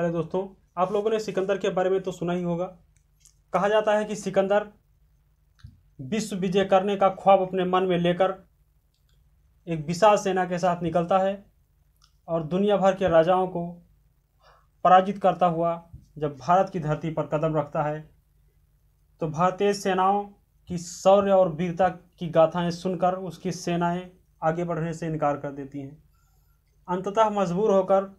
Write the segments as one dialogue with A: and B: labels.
A: hello दोस्तों आप लोगों ने सिकंदर के बारे में तो सुना ही होगा कहा जाता है कि सिकंदर विश्व विजय करने का ख्वाब अपने मन में लेकर एक विशाल सेना के साथ निकलता है और दुनिया भर के राजाओं को पराजित करता हुआ जब भारत की धरती पर कदम रखता है तो भारतीय सेनाओं की शौर्य और वीरता की गाथाएं सुनकर उसकी सेनाएं आगे बढ़ने से इनकार कर देती हैं अंततः मजबूर होकर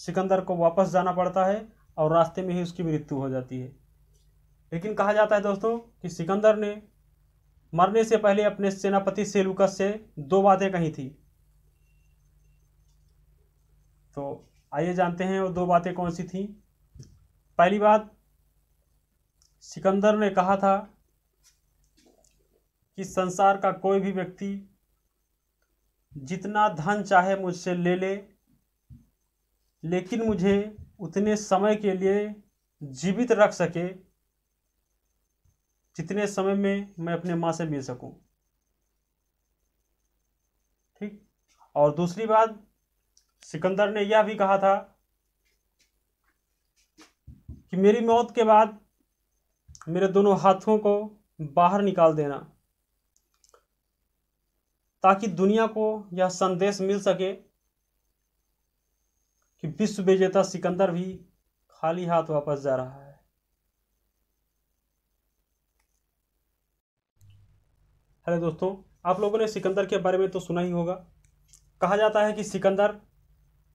A: सिकंदर को वापस जाना पड़ता है और रास्ते में ही उसकी मृत्यु हो जाती है लेकिन कहा जाता है दोस्तों कि सिकंदर ने मरने से पहले अपने सेनापति सेलुकस से दो बातें कही थी तो आइए जानते हैं वो दो बातें कौन सी थी पहली बात सिकंदर ने कहा था कि संसार का कोई भी व्यक्ति जितना धन चाहे मुझसे ले ले लेकिन मुझे उतने समय के लिए जीवित रख सके जितने समय में मैं अपने माँ से मिल सकूं ठीक और दूसरी बात सिकंदर ने यह भी कहा था कि मेरी मौत के बाद मेरे दोनों हाथों को बाहर निकाल देना ताकि दुनिया को यह संदेश मिल सके कि विश्व विजेता सिकंदर भी खाली हाथ वापस जा रहा है हेलो दोस्तों आप लोगों ने सिकंदर के बारे में तो सुना ही होगा कहा जाता है कि सिकंदर